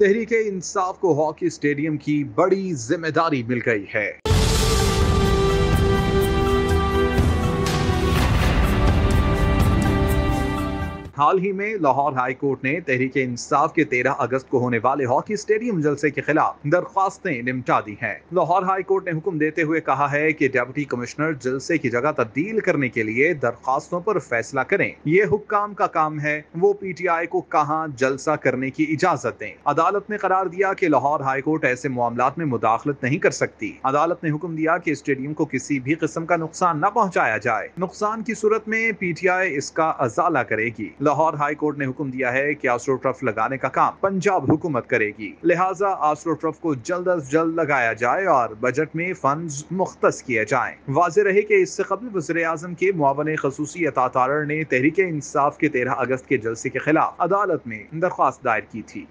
तहरीक इंसाफ को hockey stadium की बड़ी जिम्मेदारी मिल गई है हाल ही में लाहौर हाई कोर्ट ने तहरीक इंसाफ के 13 अगस्त को होने वाले हॉकी स्टेडियम जलसे के खिलाफ दरख्वास्तें निपटा दी हैं लाहौर हाई कोर्ट ने हुक्म देते हुए कहा है कि डेप्टी कमिश्नर जलसे की जगह तब्दील करने के लिए दरख्वास्तों पर फैसला करें ये हुक्काम का काम है वो पीटीआई को कहाँ जलसा करने की इजाजत दें अदालत ने करार दिया की लाहौर हाई कोर्ट ऐसे मामला में मुदाखलत नहीं कर सकती अदालत ने हुक्म दिया की स्टेडियम को किसी भी किस्म का नुकसान न पहुँचाया जाए नुकसान की सूरत में पी इसका अजाला करेगी लाहौर हाई कोर्ट ने हुक्म दिया है कि आस्ट्रो ट्रफ लगाने का काम पंजाब हुकूमत करेगी लिहाजा आस्ट्रो ट्रफ को जल्द अज जल्द लगाया जाए और बजट में फंड मुख्त किए जाए वाज रहे की इससे कबल वजर अजम के मुआवन खसूसी अतातारण ने तहरीक इंसाफ के तेरह अगस्त के जलसे के खिलाफ अदालत में दरख्वास्त दायर की थी